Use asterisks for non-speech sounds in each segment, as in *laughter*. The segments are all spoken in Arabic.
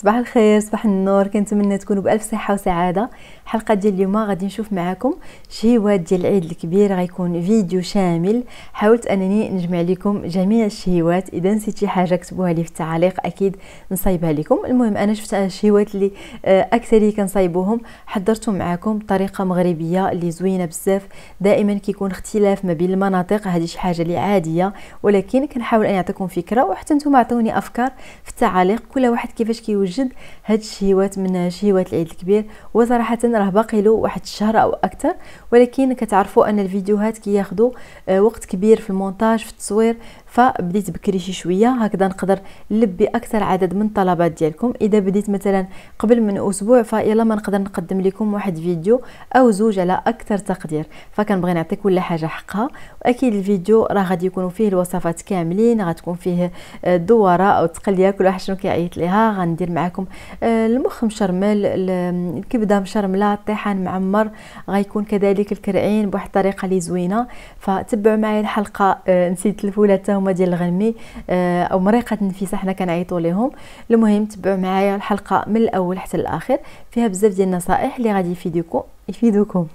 صباح الخير صباح النور كنتمنى تكونوا بالف صحه وسعاده حلقه ديال اليوم غادي نشوف معكم شهيوات ديال العيد الكبير غيكون فيديو شامل حاولت انني نجمع لكم جميع الشهيوات اذا نسيتي حاجه كتبوها لي في التعليق اكيد نصايبها لكم المهم انا شفت الشهيوات اللي آه، اكثريه كنصايبوهم حضرتهم معكم بطريقه مغربيه اللي زوينه بزاف دائما كيكون اختلاف ما بين المناطق هذه شي حاجه اللي عاديه ولكن كنحاول ان نعطيكم فكره وحتى نتوما عطوني افكار في التعاليق كل واحد كيفاش كيوجد كيوجد هاد الشهيوات من شهيوات العيد الكبير وصراحه راه باقي له واحد الشهر او اكثر ولكن كتعرفوا ان الفيديوهات كياخذوا آه، وقت كبير في المونتاج في التصوير فبديت بكري شي شويه هكذا نقدر نلبي اكثر عدد من الطلبات ديالكم اذا بديت مثلا قبل من اسبوع فيلا ما نقدر نقدم لكم واحد فيديو او زوج على اكثر تقدير فكنبغي نعطي كل حاجه حقها واكيد الفيديو راه غادي يكونوا فيه الوصفات كاملين غتكون فيه الدوره آه، او التقليه كل واحد شنو كيعيط ليها غندير معكم آه، المخ مشرمل الكبده مشرمله الطيحان معمر غيكون كذلك الكرعين بواحد الطريقه اللي زوينه فتبعوا معايا الحلقه آه، نسيت الفوله هما ديال الغنمي آه، او مريقه النفيسه حنا كنعيطوا لهم المهم تبعوا معايا الحلقه من الاول حتى الاخر فيها بزاف ديال النصائح اللي غادي يفيدوكم يفيدوكم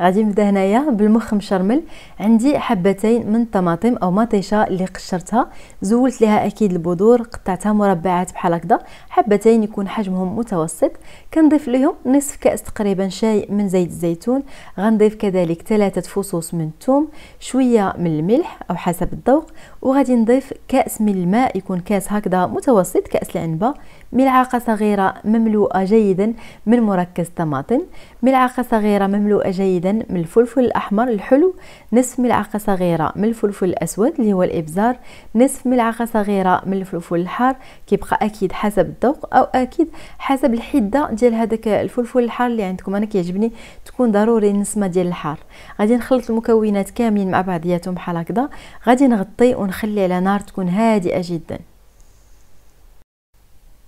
غادي نبدا هنايا بالمخ مشرمل عندي حبتين من الطماطم او مطيشه اللي قشرتها زولت لها اكيد البذور قطعتها مربعات بحال هكذا حبتين يكون حجمهم متوسط كنضيف لهم نصف كاس تقريبا شاي من زيت الزيتون غنضيف كذلك ثلاثه فصوص من الثوم شويه من الملح او حسب الذوق وغادي نضيف كاس من الماء يكون كاس هكذا متوسط كاس العنبه ملعقة صغيرة مملوءة جيدا من مركز طماطم ملعقة صغيرة مملوءة جيدا من الفلفل الأحمر الحلو نصف ملعقة صغيرة من الفلفل الأسود اللي هو الإبزار نصف ملعقة صغيرة من الفلفل الحار كيبقى أكيد حسب الذوق أو أكيد حسب الحدة ديال هذاك الفلفل الحار اللي عندكم أنا كيعجبني تكون ضروري النسمة ديال الحار غادي نخلط المكونات كاملين مع بعضياتهم بحال هكذا غادي نغطي ونخلي على نار تكون هادئة جدا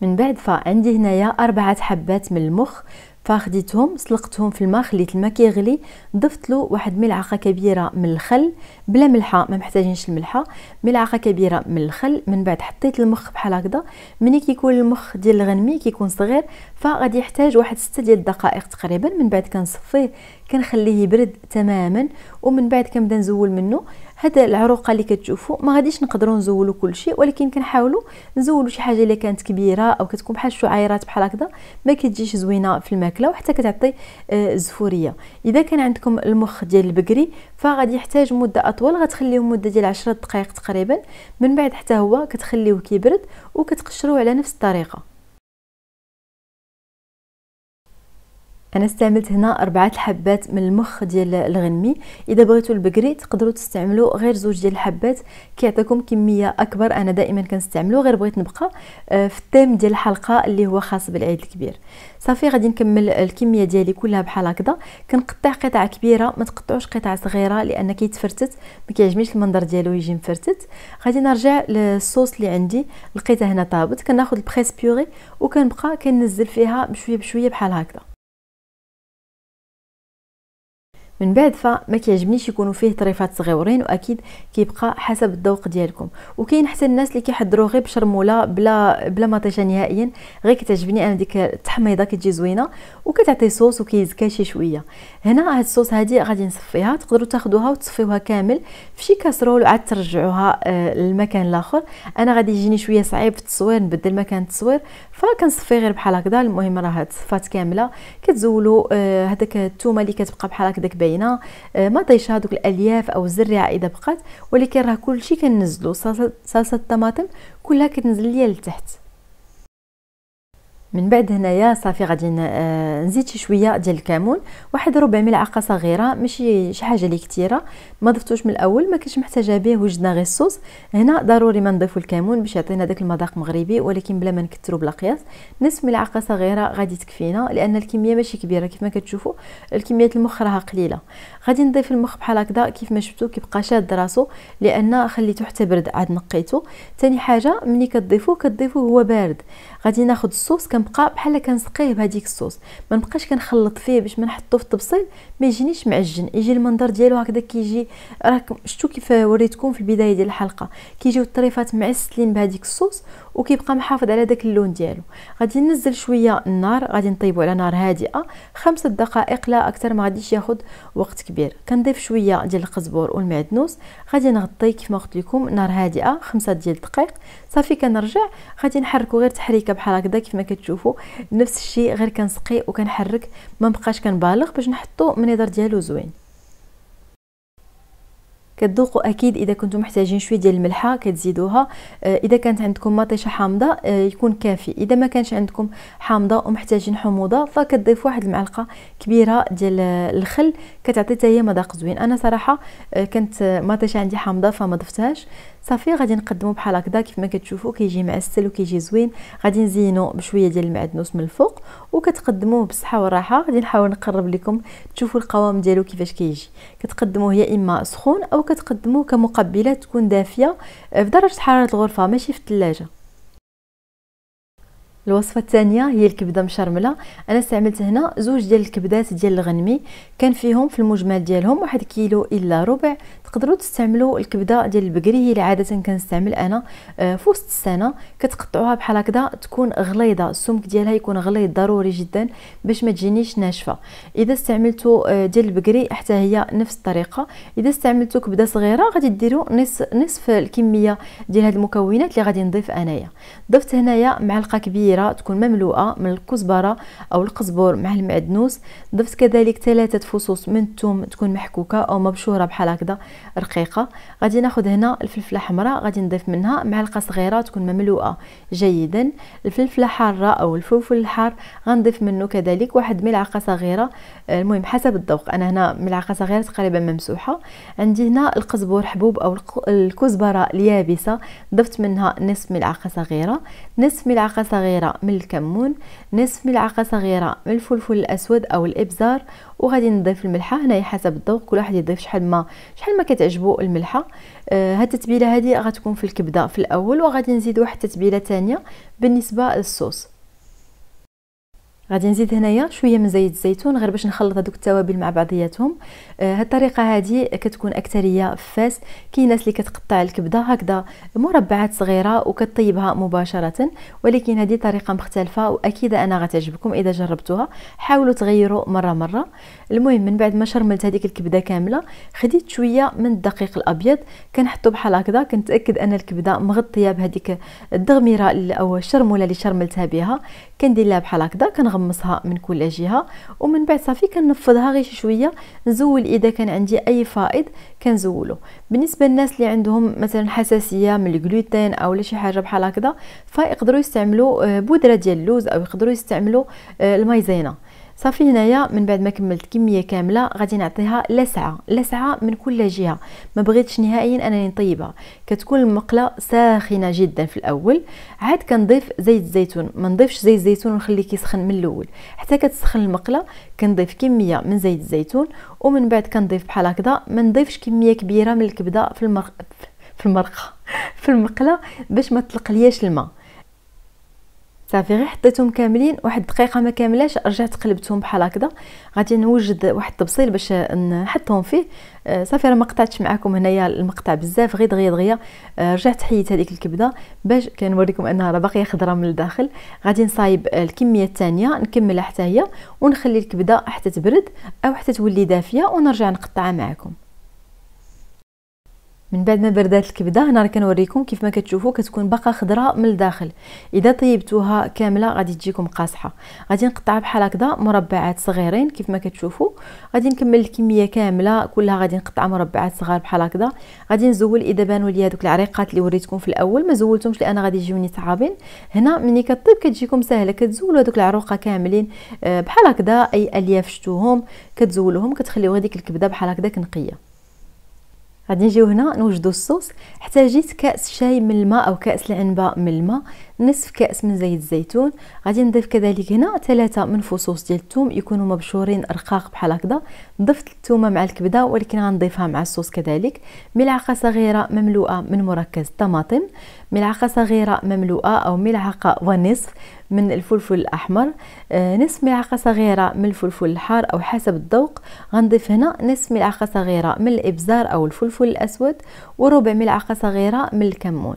من بعد فعندي هنايا أربعة حبات من المخ فخديتهم سلقتهم في الماء خليت الماء كيغلي ضفت له واحد ملعقه كبيره من الخل بلا ملحه ما محتاجينش الملحه ملعقه كبيره من الخل من بعد حطيت المخ بحال هكذا ملي كيكون المخ ديال الغنمي كيكون صغير فغادي يحتاج واحد 6 ديال الدقائق تقريبا من بعد كنصفيه كنخليه يبرد تماما ومن بعد كنبدا نزول منه هاد العروقه اللي كتشوفوا ما غاديش نقدروا نزولوا كل شيء ولكن كنحاولوا نزولوا شي حاجه اللي كانت كبيره او كتكون بحال الشعيرات بحال هكذا ما كتجيش زوينه في الماكله وحتى كتعطي آه، زفوريه اذا كان عندكم المخ ديال البقري فغادي يحتاج مده اطول غتخليوه مده ديال 10 دقائق تقريبا من بعد حتى هو كتخليوه كيبرد وكتقشروه على نفس الطريقه انا استعملت هنا اربعه الحبات من المخ ديال الغنمي اذا بغيتو البقري تقدروا تستعملوا غير زوج ديال الحبات كيعطيكم كميه اكبر انا دائما كنستعملو غير بغيت نبقى آه، في التيم ديال الحلقه اللي هو خاص بالعيد الكبير صافي غادي نكمل الكميه ديالي كلها بحال هكذا كنقطع قطعه كبيره ما تقطعوش قطعه صغيره لان كيتفرتت ما كيعجبنيش المنظر ديالو يجي مفرتت غادي نرجع للصوص اللي عندي لقيتها هنا طابت كناخذ البريس بيوري وكنبقى كننزل فيها بشويه بشويه بحال هكذا من بعد فما كيعجبنيش يكونوا فيه طريفات صغيورين واكيد كيبقى حسب الذوق ديالكم وكاين حتى الناس اللي كيحضروا غير بشرموله بلا بلا مطيشه نهائيا غير كتعجبني انا ديك التحميضه كتجي زوينه وكتعطي صوص وكيزكى شي شويه هنا هاد الصوص هادي غادي نصفيها تقدروا تاخذوها وتصفيوها كامل في شي كاسرول عاد ترجعوها آه، للمكان الاخر انا غادي يجيني شويه صعيب في التصوير نبدل مكان التصوير فكنصفي غير بحال هكذا المهم راه تصفات كامله كتزولوا آه، هذاك الثومه اللي كتبقى بحال هكذاك باينه آه، ما طيش هذوك الالياف او الزريعه اذا بقات ولكن راه كلشي كنزلو صلصه الطماطم كلها كتنزل ليا لتحت من بعد هنايا صافي غادي آه، نزيد شي شويه ديال الكمون واحد ربع ملعقه صغيره ماشي شي حاجه لي كثيره ما ضفتوش من الاول ما كاينش محتاجه به وجدنا غير الصوص هنا ضروري ما نضيفو الكمون باش يعطينا داك المذاق مغربي ولكن بلا ما نكثروا بلا قياس نصف ملعقه صغيره غادي تكفينا لان الكميه ماشي كبيره كيف ما كتشوفوا الكميه المخ راها قليله غادي نضيف المخ بحال هكذا كيف ما شفتوا كيبقى شاد راسو لان خليته حتى برد عاد نقيته ثاني حاجه ملي كتضيفوه كتضيفوه هو بارد غادي ناخذ الصوص كنبقى بحال كنسقيه بهذيك الصوص ما نبقاش كنخلط فيه باش ما نحطوه في الطبسيل ما يجينيش معجن يجي المنظر ديالو هكذا كيجي راكم شفتوا كيف وريتكم في البدايه ديال الحلقه كيجيو الطريفات معسلين بهذيك الصوص وكيبقى محافظ على داك اللون ديالو غادي ننزل شويه النار غادي نطيبو على نار هادئه خمسة دقائق لا اكثر ما غاديش ياخذ وقت كبير كنضيف شويه ديال القزبر والمعدنوس غادي نغطي كيف ما قلت لكم نار هادئه خمسة ديال الدقائق صافي كنرجع غادي نحركو غير تحريكه بحال هكذا كيف ما كتشوفوا نفس الشيء غير كنسقي وكنحرك ما بقاش كنبالغ باش نحطو من الترمينيتر ديالو زوين كتذوقوا اكيد اذا كنتم محتاجين شويه ديال الملحه كتزيدوها آه، اذا كانت عندكم مطيشه حامضه آه، يكون كافي اذا ما كانش عندكم حامضه ومحتاجين حموضه فكتضيف واحد المعلقه كبيره ديال الخل كتعطي حتى هي مذاق زوين انا صراحه آه، كانت مطيشه عندي حامضه فما ضفتهاش صافي غادي نقدمو بحال هكذا كيف ما كتشوفوا كيجي معسل وكيجي زوين غادي نزينو بشويه ديال المعدنوس من الفوق وكتقدموه بالصحه والراحه غادي نحاول نقرب لكم تشوفوا القوام ديالو كيفاش كيجي كتقدموه يا اما سخون او كتقدموه كمقبلات تكون دافيه في درجه حراره الغرفه ماشي في الثلاجه الوصفه الثانيه هي الكبده مشرمله انا استعملت هنا زوج ديال الكبدات ديال الغنمي كان فيهم في المجمل ديالهم واحد كيلو الا ربع تقدروا تستعملوا الكبده ديال البقري هي اللي عاده كنستعمل انا آه، في وسط السنه كتقطعوها بحال هكذا تكون غليظه السمك ديالها يكون غليظ ضروري جدا باش ما تجينيش ناشفه اذا استعملتوا آه، ديال البقري حتى هي نفس الطريقه اذا استعملتوا كبده صغيره غادي ديروا نصف نصف الكميه ديال هاد المكونات اللي غادي نضيف انايا ضفت هنايا معلقه كبيره تكون مملوءه من الكزبره او القزبر مع المعدنوس ضفت كذلك ثلاثه فصوص من الثوم تكون محكوكه او مبشوره بحال هكذا رقيقه غادي ناخذ هنا الفلفله حمراء غادي نضيف منها معلقه صغيره تكون مملوءه جيدا الفلفله حاره او الفلفل الحار غنضيف منه كذلك واحد ملعقه صغيره المهم حسب الذوق انا هنا ملعقه صغيره تقريبا ممسوحه عندي هنا القزبور حبوب او الكزبره اليابسه ضفت منها نصف ملعقه صغيره نصف ملعقه صغيره من الكمون نصف ملعقه صغيره من الفلفل الاسود او الابزار وغادي نضيف الملحه هنايا حسب الذوق كل واحد يضيف شحال ما شحال ما كتعجبو الملحه آه هاد التتبيله هذه غتكون في الكبده في الاول وغادي نزيد واحد التتبيله ثانيه بالنسبه للصوص غادي نزيد هنايا شويه من زيت الزيتون غير باش نخلط هذوك التوابل مع بعضياتهم آه هاد الطريقه هذه كتكون اكثريه في فاس كاين ناس اللي كتقطع الكبده هكذا مربعات صغيره وكطيبها مباشره ولكن هذه طريقه مختلفه واكيد انا غتعجبكم اذا جربتوها حاولوا تغيروا مره مره المهم من بعد ما شرملت هذيك الكبده كامله خديت شويه من الدقيق الابيض كنحطو بحال هكذا كنتاكد ان الكبده مغطيه بهذيك الدغميره او الشرموله اللي شرملتها بها كندير لها بحال هكذا كنغمسها من كل جهه ومن بعد صافي كنفضها غير شي شويه نزول اذا كان عندي اي فائض كنزولو بالنسبه للناس اللي عندهم مثلا حساسيه من الجلوتين او لشي شي حاجه بحال هكذا فيقدروا يستعملوا آه، بودره ديال اللوز او يقدروا يستعملوا آه، المايزينا صافي هنايا من بعد ما كملت كميه كامله غادي نعطيها لسعه لسعه من كل جهه ما بغيتش نهائيا انني نطيبها كتكون المقله ساخنه جدا في الاول عاد كنضيف زيت الزيتون ما نضيفش زيت الزيتون ونخليه كيسخن من الاول حتى كتسخن المقله كنضيف كميه من زيت الزيتون ومن بعد كنضيف بحال هكذا ما نضيفش كميه كبيره من الكبده في المرق في المرقه *laughs* في المقله باش ما تطلق لياش الماء صافي غير حطيتهم كاملين واحد الدقيقه ما كاملاش رجعت قلبتهم بحال هكذا غادي نوجد واحد التبصيل باش نحطهم فيه آه، صافي راه ما قطعتش معكم هنايا المقطع بزاف غير دغيا دغيا آه، رجعت حيت هذيك الكبده باش كنوريكم انها راه باقيه خضره من الداخل غادي نصايب الكميه الثانيه نكملها حتى هي ونخلي الكبده حتى تبرد او حتى تولي دافيه ونرجع نقطعها معكم من بعد ما بردات الكبده هنا راه كنوريكم كيف ما كتشوفوا كتكون باقا خضراء من الداخل اذا طيبتوها كامله غادي تجيكم قاصحه غادي نقطعها بحال هكذا مربعات صغيرين كيف ما كتشوفوا غادي نكمل الكميه كامله كلها غادي نقطع مربعات صغار بحال هكذا غادي نزول اذا بانوا لي هذوك العريقات اللي وريتكم في الاول ما زولتهمش لان غادي يجوني صعابين هنا ملي كطيب كتجيكم سهله كتزولوا هذوك العروقه كاملين آه، بحال هكذا اي الياف شتوهم كتزولوهم كتخليو هذيك الكبده بحال هكذا كنقيه غادي نجيو هنا نوجدو الصوص احتاجيت كاس شاي من الماء او كاس العنبه من الماء نصف كأس من زيت الزيتون غادي نضيف كذلك هنا ثلاثة من فصوص ديال الثوم يكونوا مبشورين رقاق بحال هكذا ضفت الثومة مع الكبدة ولكن غنضيفها مع الصوص كذلك ملعقة صغيرة مملوءة من مركز الطماطم ملعقة صغيرة مملوءة أو ملعقة ونصف من الفلفل الأحمر آه، نصف ملعقة صغيرة من الفلفل الحار أو حسب الذوق غنضيف هنا نصف ملعقة صغيرة من الإبزار أو الفلفل الأسود وربع ملعقة صغيرة من الكمون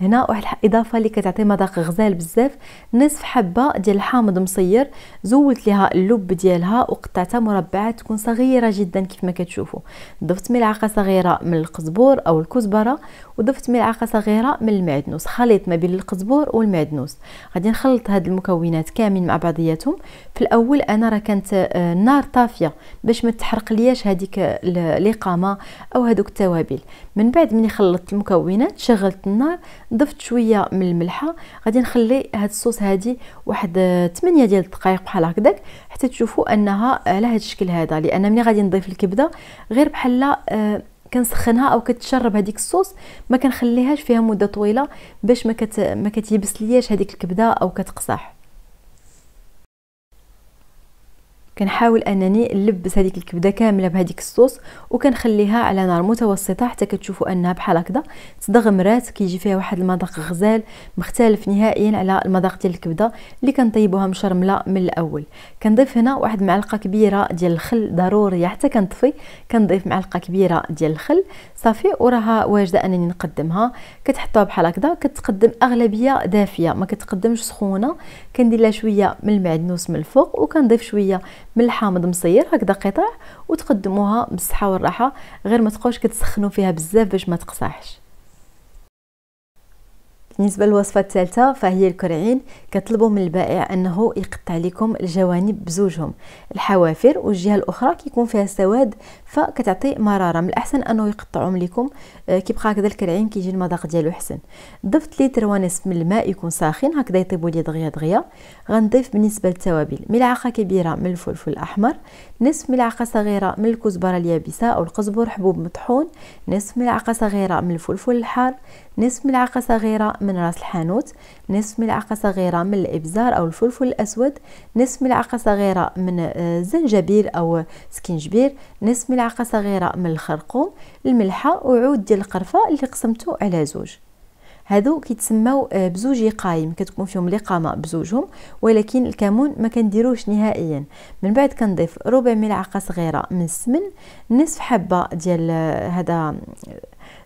هنا واحد الاضافه اللي كتعطي مذاق غزال بزاف نصف حبه ديال الحامض مصير زولت ليها اللب ديالها وقطعتها مربعات تكون صغيره جدا كيف ما كتشوفوا ضفت ملعقه صغيره من القزبور او الكزبره وضفت ملعقه صغيره من المعدنوس خليط ما بين القزبور والمعدنوس غادي نخلط هاد المكونات كاملين مع بعضياتهم في الاول انا راه كانت النار آه، طافيه باش ما تحرق لياش هذيك الاقامه او هذوك التوابل من بعد ملي خلطت المكونات شغلت النار ضفت شويه من الملحه غادي نخلي هاد الصوص هادي واحد 8 آه، ديال الدقائق بحال هكذاك حتى تشوفوا انها على آه، هاد الشكل هذا لان ملي غادي نضيف الكبده غير بحال آه، كنسخنها او كتشرب هذيك الصوص ما كنخليهاش فيها مده طويله باش ما كت ما كتيبس لياش هذيك الكبده او كتقصح كنحاول انني نلبس هذيك الكبده كامله بهذيك الصوص وكنخليها على نار متوسطه حتى كتشوفوا انها بحال هكذا تدغمرات كيجي فيها واحد المذاق غزال مختلف نهائيا على المذاق ديال الكبده اللي كنطيبوها مشرمله من الاول كنضيف هنا واحد معلقه كبيره ديال الخل ضروري حتى كنطفي كنضيف معلقه كبيره ديال الخل صافي وراها واجده انني نقدمها كتحطوها بحال هكذا كتقدم اغلبيه دافيه ما كتقدمش سخونه كندير لها شويه من المعدنوس من الفوق وكنضيف شويه من الحامض مصير هكذا قطع وتقدموها بالصحه والراحه غير ما تبقاوش كتسخنوا فيها بزاف باش ما تقصحش بالنسبه للوصفه الثالثه فهي الكرعين كطلبوا من البائع انه يقطع لكم الجوانب بزوجهم الحوافر والجهه الاخرى كيكون فيها سواد فكتعطي مراره من الاحسن انه يقطعهم لكم آه، كيبقى هكذا الكرعين كيجي المذاق ديالو حسن ضفت لتر ونصف من الماء يكون ساخن هكذا يطيبوا لي دغيا دغيا غنضيف بالنسبه للتوابل ملعقه كبيره من الفلفل الاحمر نصف ملعقه صغيره من الكزبره اليابسه او القزبر حبوب مطحون نصف ملعقه صغيره من الفلفل الحار نصف ملعقه صغيره من من راس الحانوت نصف ملعقة صغيرة من الإبزار أو الفلفل الأسود نصف ملعقة صغيرة من آه، زنجبيل أو سكينجبير نصف ملعقة صغيرة من الخرقوم الملحة وعود ديال القرفة اللي قسمته على زوج هادو كيتسموا آه، بزوج قايم كتكون فيهم القامه بزوجهم ولكن الكمون ما كنديروش نهائيا من بعد كنضيف ربع ملعقه صغيره من السمن نصف حبه ديال آه، هذا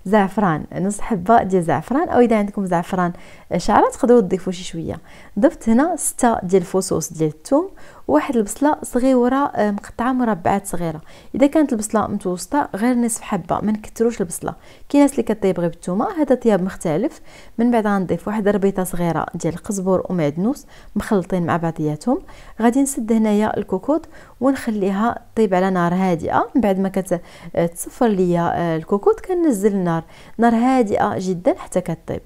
زعفران نص حبه ديال زعفران او اذا عندكم زعفران شعره تقدروا تضيفوا شي شويه ضفت هنا ستة ديال الفصوص ديال الثوم واحد البصله صغيره آه، مقطعه مربعات صغيره اذا كانت البصله متوسطه غير نصف حبه ما البصله كاين ناس اللي كطيب غير بالثومه هذا طياب مختلف من بعد غنضيف واحد ربيطه صغيره ديال القزبر ومعدنوس مخلطين مع بعضياتهم غادي نسد هنايا الكوكوط ونخليها طيب على نار هادئه من بعد ما كتصفر آه، ليا آه، الكوكوط كنزل النار نار هادئه جدا حتى كطيب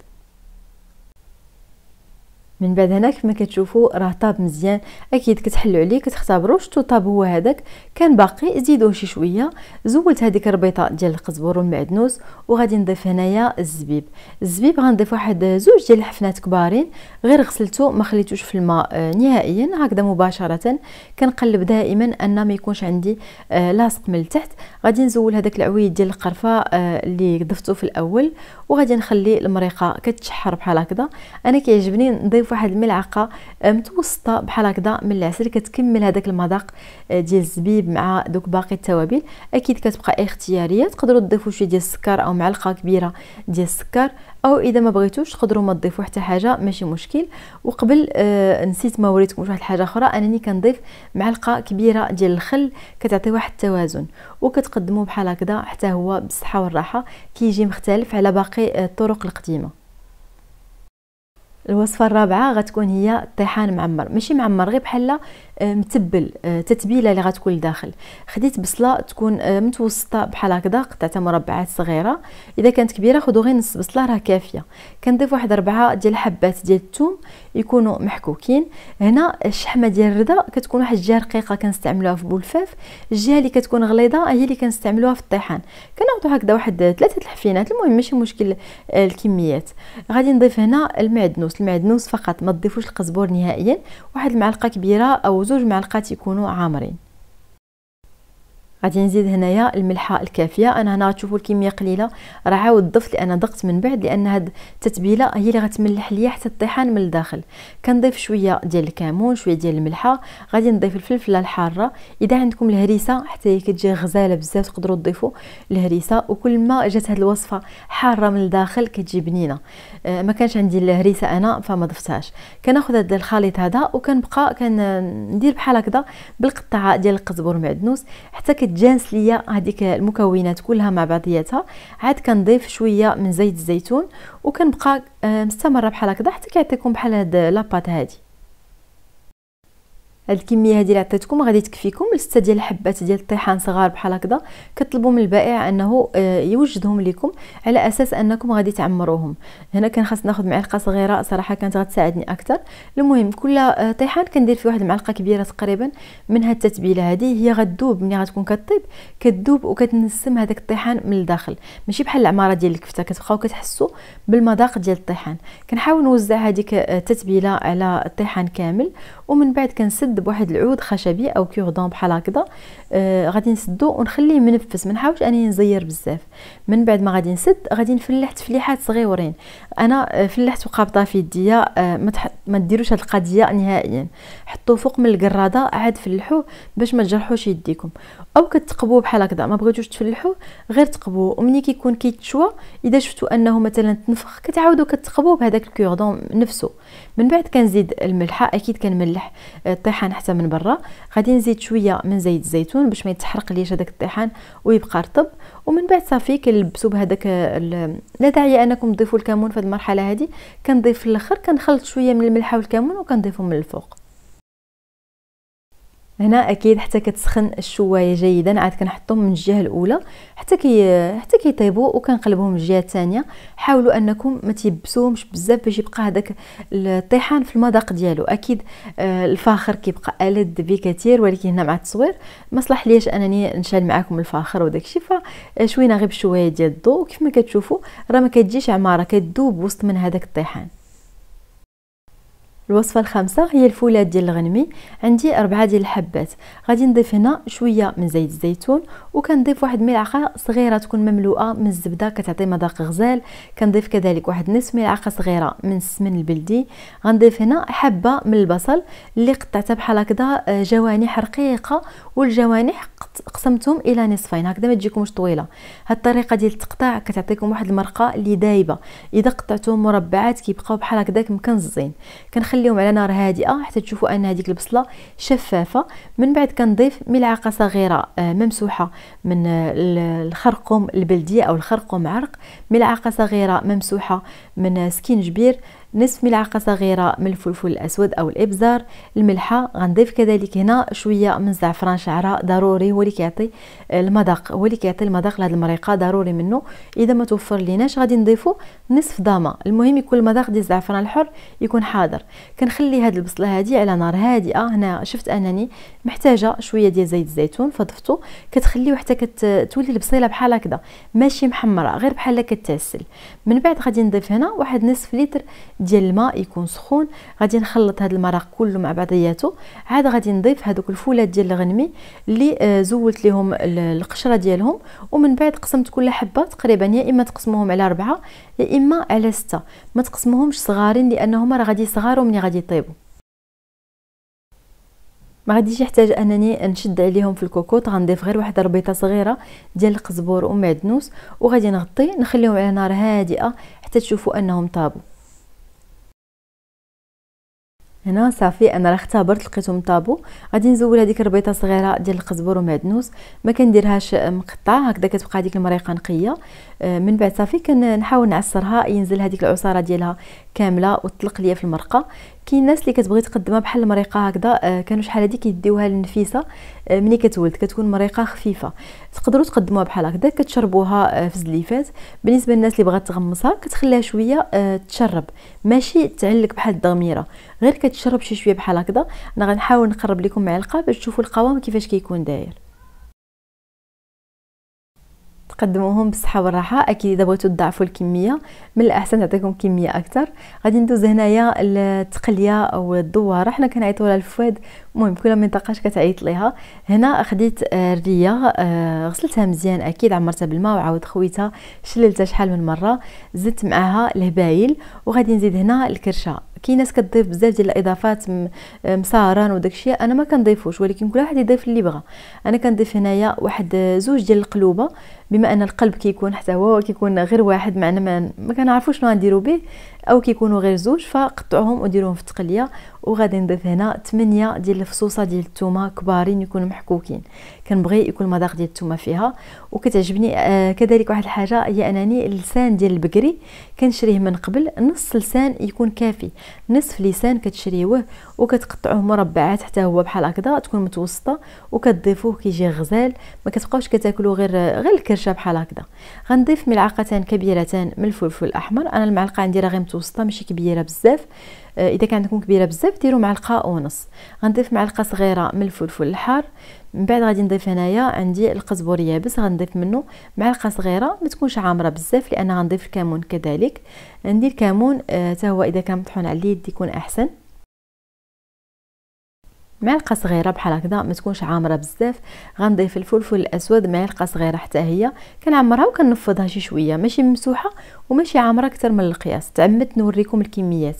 من بعد هنا كما كتشوفوا راه طاب مزيان اكيد كتحلوا عليه كتختبروا شتو طاب هو هذاك كان باقي زيدوه شي شويه زولت هذيك الربيطه ديال القزبر والمعدنوس وغادي نضيف هنايا الزبيب الزبيب غنضيف واحد زوج ديال الحفنات كبارين غير غسلته ما خليتوش في الماء آه، نهائيا هكذا مباشره كنقلب دائما ان ما يكونش عندي آه، لاصق من التحت غادي نزول هذاك العويد ديال القرفه آه، اللي ضفته في الاول وغادي نخلي المريقه كتشحر بحال هكذا انا كيعجبني نضيف كتشوف واحد الملعقه آه، متوسطه بحال هكذا من العسل كتكمل هذاك المذاق آه، ديال الزبيب مع دوك باقي التوابل اكيد كتبقى اختياريه تقدروا تضيفوا شويه ديال السكر او معلقه كبيره ديال السكر او اذا ما بغيتوش تقدروا ما تضيفوا حتى حاجه ماشي مشكل وقبل آه نسيت ما وريتكمش واحد الحاجه اخرى انني كنضيف معلقه كبيره ديال الخل كتعطي واحد التوازن وكتقدموا بحال هكذا حتى هو بالصحه والراحه كيجي كي مختلف على باقي آه، الطرق القديمه الوصفه الرابعه غتكون هي طيحان معمر ماشي معمر غير بحال آه، متبل آه، تتبيله اللي غتكون لداخل خديت بصله تكون آه، متوسطه بحال هكذا قطعتها مربعات صغيره اذا كانت كبيره خذوا غير نص بصله راه كافيه كنضيف واحد ربعه ديال الحبات ديال الثوم يكونوا محكوكين هنا الشحمه ديال الرده كتكون واحد الجهه رقيقه كنستعملوها في بولفاف الجهه اللي كتكون غليظه هي اللي كنستعملوها في الطيحان كناخذوا هكذا واحد ثلاثه الحفينات المهم ماشي مشكل الكميات غادي نضيف هنا المعدنوس المعدنوس فقط ما تضيفوش القزبور نهائيا واحد المعلقه كبيره او زوج معلقات يكونوا عامرين غادي نزيد هنايا الملحه الكافيه انا هنا تشوفوا الكميه قليله راه عاود ضفت لان ضغط من بعد لان هاد التتبيله هي اللي غتملح ليا حتى الطيحان من الداخل كنضيف شويه ديال الكمون شويه ديال الملحه غادي نضيف الفلفله الحاره اذا عندكم الهريسه حتى هي كتجي غزاله بزاف تقدروا تضيفوا الهريسه وكل ما جات هاد الوصفه حاره من الداخل كتجي بنينه أه ما كانش عندي الهريسه انا فما ضفتهاش كناخذ هاد الخليط هذا وكنبقى كندير بحال هكذا بالقطعه ديال القزبر والمعدنوس حتى كتجانس ليا هذيك المكونات كلها مع بعضياتها عاد كنضيف شويه من زيت الزيتون وكنبقى آه، مستمره بحال هكذا حتى كيعطيكم بحال هاد لاباط هادي هاد الكميه هادي اللي عطيتكم غادي تكفيكم لسته ديال الحبات ديال الطيحان صغار بحال هكذا كطلبوا من البائع انه آه، يوجدهم لكم على اساس انكم غادي تعمروهم هنا كان خاص ناخذ معلقه صغيره صراحه كانت غتساعدني اكثر المهم كل آه، طيحان كندير فيه واحد المعلقه كبيره تقريبا من هاد التتبيله هادي هي غدوب ملي غتكون كطيب كدوب وكتنسم هذاك الطيحان من الداخل ماشي بحال العماره ديال الكفته كتبقاو كتحسوا بالمذاق ديال الطيحان كنحاول نوزع هذيك آه، التتبيله على الطيحان كامل ومن بعد كنسد بواحد العود خشبي او كيغدون بحال هكذا آه غادي نسدو ونخليه منفس ما نحاولش اني نزير بزاف من بعد ما غادي نسد غادي نفلح تفليحات صغيورين انا آه، فلحت وقابطه في يديا آه ما, ديروش هاد القضيه نهائيا حطوه فوق من القراده عاد فلحوه باش ما تجرحوش يديكم او كتقبوه بحال هكذا ما بغيتوش تفلحوه غير تقبوه ومني كيكون كيتشوى اذا شفتوا انه مثلا تنفخ كتعاودوا كتقبوه بهذاك الكوردون نفسه من بعد كنزيد الملحه اكيد كنملح آه، الطيحان حتى من برا غادي نزيد شويه من زيت الزيتون الزيتون باش ما يتحرق ليش هذاك الطحان ويبقى رطب ومن بعد صافي كنلبسو بهذاك لا داعي انكم تضيفوا الكمون في هذه المرحله هذه كنضيف في الاخر كنخلط شويه من الملح والكمون وكنضيفهم من الفوق هنا اكيد حتى كتسخن الشوايه جيدا عاد كنحطهم من الجهه الاولى حتى كي حتى كيطيبوا وكنقلبهم من الجهه الثانيه حاولوا انكم ما تيبسوهمش بزاف باش يبقى هذاك الطيحان في المذاق ديالو اكيد آه، الفاخر كيبقى الد بكثير ولكن هنا مع التصوير ما صلح ليش انني نشال معكم الفاخر وداكشي فشوينا آه، غير بشويه ديال الضوء وكيف ما كتشوفوا راه ما كتجيش عماره كتذوب وسط من هذاك الطيحان الوصفه الخامسه هي الفولاذ ديال الغنمي عندي أربعة ديال الحبات غادي نضيف هنا شويه من زيت الزيتون وكنضيف واحد ملعقه صغيره تكون مملوءه من الزبده كتعطي مذاق غزال كنضيف كذلك واحد نصف ملعقه صغيره من السمن البلدي غنضيف هنا حبه من البصل اللي قطعتها بحال هكذا آه، جوانح رقيقه والجوانح قسمتهم الى نصفين هكذا ما تجيكمش طويله هاد الطريقه ديال التقطاع كتعطيكم واحد المرقه اللي دايبه اذا قطعتهم مربعات كيبقاو بحال هكذا مكنزين كنخليهم على نار هادئه حتى تشوفوا ان هذيك البصله شفافه من بعد كنضيف ملعقه صغيره آه، ممسوحه من الخرقوم البلدية او الخرقوم عرق ملعقه صغيره ممسوحه من سكين جبير نصف ملعقة صغيرة من الفلفل الأسود أو الإبزار الملحة غنضيف كذلك هنا شوية من الزعفران شعرة ضروري هو اللي كيعطي المذاق هو اللي كيعطي المذاق لهاد المريقة ضروري منه إذا ما توفر ليناش غادي نضيفو نصف ضامة المهم يكون المذاق ديال الزعفران الحر يكون حاضر كنخلي هاد البصلة هادي على نار هادئة هنا شفت أنني محتاجة شوية ديال زيت الزيتون فضفتو كتخليه حتى كتولي البصيلة بحال هكذا ماشي محمرة غير بحال كتعسل من بعد غادي نضيف هنا واحد نصف لتر ديال الماء يكون سخون غادي نخلط هذا المرق كله مع بعضياته عاد غادي نضيف هذوك الفولات ديال الغنمي اللي آه، زولت لهم القشره ديالهم ومن بعد قسمت كل حبه تقريبا يا اما تقسموهم على أربعة يا اما على ستة ما تقسموهمش صغارين لانهم راه غادي يصغروا ملي غادي يطيبوا ما غاديش يحتاج انني نشد عليهم في الكوكوط غنضيف غير واحد ربيطه صغيره ديال القزبر ومعدنوس وغادي نغطي نخليهم على نار هادئه حتى تشوفوا انهم طابوا هنا صافي انا راه اختبرت لقيتو مطابو غادي نزول هذيك ربيطه صغيره ديال القزبر ومعدنوس ما كنديرهاش مقطع هكذا كتبقى هذيك المريقه نقيه آه، من بعد صافي كنحاول نعصرها ينزل هذيك العصاره ديالها كامله وتطلق ليا في المرقه كاين الناس اللي كتبغي تقدمها بحال المريقه هكذا آه، كانوا شحال هادي كيديوها للنفيسه آه، ملي كتولد كتكون مريقه خفيفه تقدروا تقدموها بحال هكذا كتشربوها آه، في الزليفات بالنسبه للناس اللي بغات تغمصها كتخليها شويه تشرب ماشي تعلق بحال الدغميره غير كتشرب شي شويه بحال هكذا انا غنحاول نقرب لكم معلقه باش تشوفوا القوام كيفاش كيكون داير تقدموهم بالصحه والراحه اكيد اذا بغيتو تضاعفوا الكميه من الاحسن نعطيكم كميه اكثر غادي ندوز هنايا التقليه او الدواره حنا كنعيطوا لها الفواد المهم كل منطقه اش كتعيط ليها هنا خديت الريه آه، غسلتها مزيان اكيد عمرتها بالماء وعاود خويتها شللتها شحال من مره زدت معاها الهبايل وغادي نزيد هنا الكرشه كاين ناس كتضيف بزاف ديال الاضافات آه، مساران وداكشي انا ما كنضيفوش ولكن كل واحد يضيف اللي بغى انا كنضيف هنايا واحد زوج ديال القلوبه بما ان القلب كيكون حتى هو كيكون غير واحد معنا ما, ما كنعرفوش شنو غنديرو به او كيكونوا غير زوج فقطعوهم وديروهم في التقليه وغادي نضيف هنا 8 ديال الفصوصه ديال الثومه كبارين يكونوا محكوكين كنبغي يكون المذاق ديال الثومه فيها وكتعجبني آه كذلك واحد الحاجه هي انني اللسان ديال البقري كنشريه من قبل نص لسان يكون كافي نصف لسان كتشريوه وكتقطعوه مربعات حتى هو بحال هكذا تكون متوسطه وكتضيفوه كيجي غزال ما كتبقاوش كتاكلو غير غير الكرش كرشه بحال هكذا غنضيف ملعقتان كبيرتان من الفلفل الاحمر انا المعلقه عندي راه غير متوسطه ماشي كبيره بزاف آه، اذا كان عندكم كبيره بزاف ديروا معلقه ونص غنضيف معلقه صغيره من الفلفل الحار من بعد غادي نضيف هنايا عندي القزبر يابس غنضيف منه معلقه صغيره ما تكونش عامره بزاف لان غنضيف الكمون كذلك عندي الكمون آه، حتى هو اذا كان مطحون على اليد يكون احسن معلقه صغيره بحال هكذا ما تكونش عامره بزاف غنضيف الفلفل الاسود معلقه صغيره حتى هي كنعمرها وكنفضها شي شويه ماشي ممسوحه وماشي عامره اكثر من القياس تعمدت نوريكم الكميات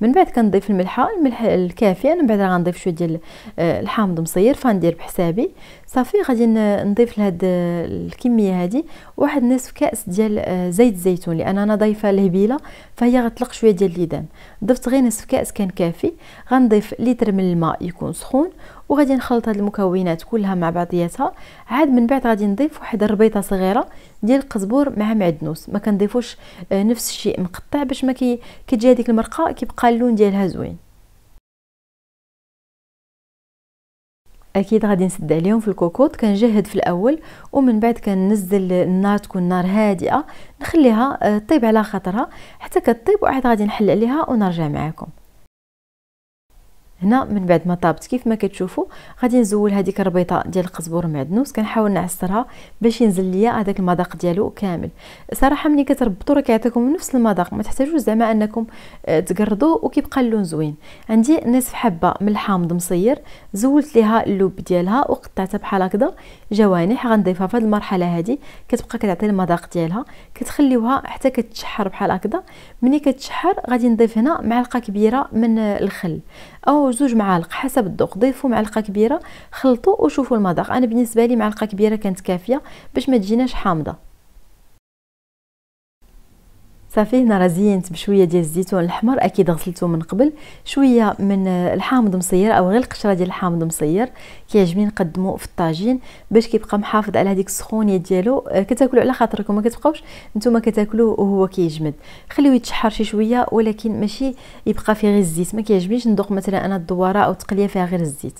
من بعد كنضيف الملحه الملح الكافي انا من بعد غنضيف شويه ديال آه، الحامض مصير فندير بحسابي صافي غادي نضيف لهاد الكميه هادي واحد نصف كاس ديال آه، زيت الزيتون لان انا ضايفه الهبيله فهي غتطلق شويه ديال الليدان ضفت غير نصف كاس كان كافي غنضيف لتر من الماء يكون سخون وغادي نخلط هاد المكونات كلها مع بعضياتها عاد من بعد غادي نضيف واحد الربيطه صغيره ديال القزبور مع معدنوس ما كنضيفوش آه، نفس الشيء مقطع باش ما كي كتجي هذيك المرقه كيبقى اللون ديالها زوين اكيد غادي نسد عليهم في الكوكوط كنجهد في الاول ومن بعد كنزل النار تكون نار هادئه نخليها طيب على خاطرها حتى كطيب وعاد غادي نحل عليها ونرجع معكم هنا من بعد ما طابت كيف ما كتشوفوا غادي نزول هذيك الربيطه ديال القزبر معدنوس كنحاول نعصرها باش ينزل ليا هذاك المذاق ديالو كامل صراحه ملي كتربطوا راه كيعطيكم نفس المذاق ما تحتاجوش زعما انكم آه، تقرضوا وكيبقى اللون زوين عندي نصف حبه من الحامض مصير زولت ليها اللوب ديالها وقطعتها بحال هكذا جوانح غنضيفها في هذه المرحله هذه كتبقى كتعطي المذاق ديالها كتخليوها حتى كتشحر بحال هكذا ملي كتشحر غادي نضيف هنا معلقه كبيره من الخل او زوج معالق حسب الذوق ضيفوا معلقه كبيره خلطوا وشوفوا المذاق انا بالنسبه لي معلقه كبيره كانت كافيه باش ما تجيناش حامضه صافي هنا راه زينت بشويه ديال الزيتون الاحمر اكيد غسلته من قبل شويه من الحامض مصير او غير القشره ديال الحامض مصير كيعجبني نقدمو في الطاجين باش كيبقى محافظ على هذيك السخونيه ديالو آه، كتاكلو على خاطركم ما كتبقاوش نتوما كتاكلوه وهو كيجمد خليوه يتشحر شي شويه ولكن ماشي يبقى فيه غير الزيت ما كيعجبنيش ندوق مثلا انا الدواره او التقليه فيها غير الزيت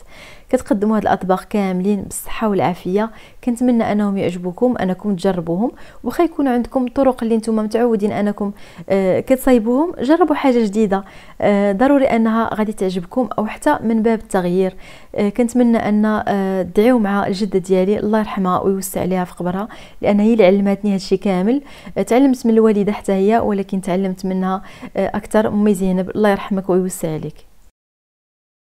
كتقدموا هاد الاطباق كاملين بالصحه والعافيه كنتمنى انهم يعجبوكم انكم تجربوهم واخا يكون عندكم طرق اللي نتوما متعودين انكم آه كتصايبوهم جربوا حاجه جديده آه ضروري انها غادي تعجبكم او حتى من باب التغيير آه كنتمنى ان آه مع الجده ديالي الله يرحمها ويوسع عليها في قبرها لان هي اللي علمتني هادشي كامل آه تعلمت من الوالده حتى هي ولكن تعلمت منها آه اكثر امي زينب الله يرحمك ويوسع عليك